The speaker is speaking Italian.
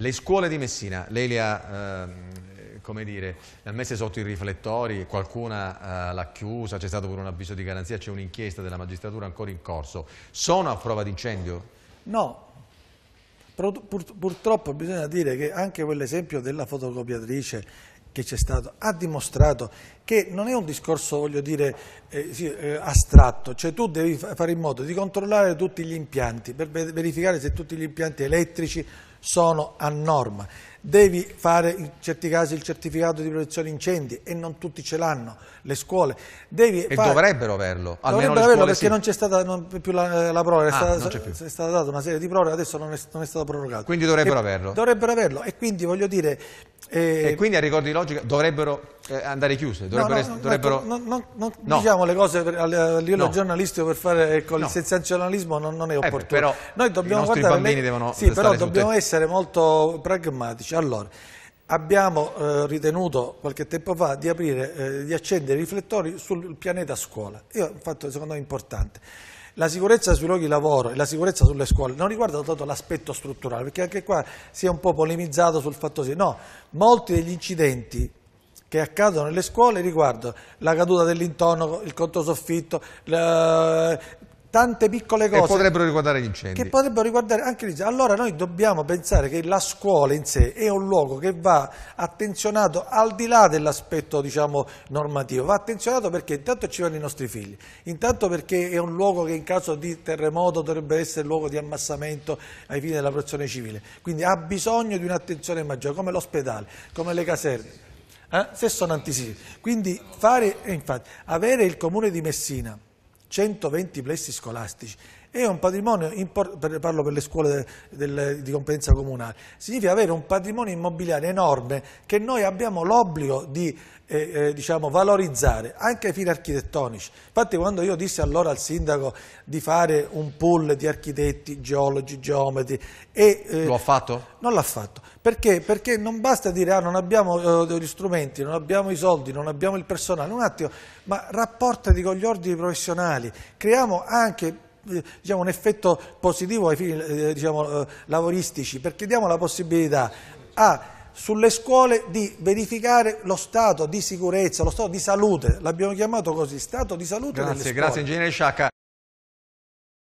Le scuole di Messina, lei le ha, eh, come dire, le ha messe sotto i riflettori, qualcuna eh, l'ha chiusa, c'è stato pure un avviso di garanzia, c'è un'inchiesta della magistratura ancora in corso. Sono a prova d'incendio? No, purtroppo bisogna dire che anche quell'esempio della fotocopiatrice che c'è stato ha dimostrato che non è un discorso, voglio dire, eh, sì, eh, astratto, cioè tu devi fare in modo di controllare tutti gli impianti per verificare se tutti gli impianti elettrici sono a norma. Devi fare in certi casi il certificato di protezione incendi e non tutti ce l'hanno, le scuole. Devi e fare... dovrebbero averlo, almeno dovrebbero averlo perché sì. non c'è stata non più la, la proroga, ah, è, stata, è stata data una serie di proroghe, adesso non è, non è stato prorogato. Quindi dovrebbero e, averlo. Dovrebbero averlo e quindi voglio dire e, e, quindi a ricordo di logica dovrebbero eh, andare chiuse, dovrebbero... No, no, dovrebbero... No, ecco, no, diciamo le cose a livello giornalistico per fare ecco, il sensazionalismo non, non è eh, opportuno. Eh, però Noi dobbiamo i nostri bambini le... devono Sì, però dobbiamo te. essere molto pragmatici. Allora, abbiamo eh, ritenuto qualche tempo fa di, aprire, eh, di accendere i riflettori sul pianeta scuola. Io ho fatto secondo me importante la sicurezza sui luoghi di lavoro e la sicurezza sulle scuole non riguarda tanto l'aspetto strutturale, perché anche qua si è un po' polemizzato sul fatto sì, no, molti degli incidenti che accadono nelle scuole riguardano la caduta dell'intonaco, il controsoffitto, tante piccole cose. Che potrebbero riguardare gli incendi. Che potrebbero riguardare anche gli Allora noi dobbiamo pensare che la scuola in sé è un luogo che va attenzionato al di là dell'aspetto diciamo, normativo, va attenzionato perché intanto ci vanno i nostri figli, intanto perché è un luogo che in caso di terremoto dovrebbe essere luogo di ammassamento ai fini della protezione civile, quindi ha bisogno di un'attenzione maggiore, come l'ospedale, come le caserme. Eh? Se sono antisismi quindi fare, eh, infatti, avere il comune di Messina 120 plessi scolastici è un patrimonio, parlo per le scuole di competenza comunale, significa avere un patrimonio immobiliare enorme che noi abbiamo l'obbligo di eh, eh diciamo, valorizzare anche ai fini architettonici. Infatti quando io dissi allora al sindaco di fare un pool di architetti, geologi, geometri... E, eh, Lo ha fatto? Non l'ha fatto. Perché? Perché non basta dire ah, non abbiamo eh, gli strumenti, non abbiamo i soldi, non abbiamo il personale. Un attimo, ma rapportati con gli ordini professionali, creiamo anche diciamo, un effetto positivo ai fini eh, diciamo, eh, lavoristici, perché diamo la possibilità a sulle scuole di verificare lo stato di sicurezza, lo stato di salute, l'abbiamo chiamato così, stato di salute grazie, Grazie, ingegnere Sciacca.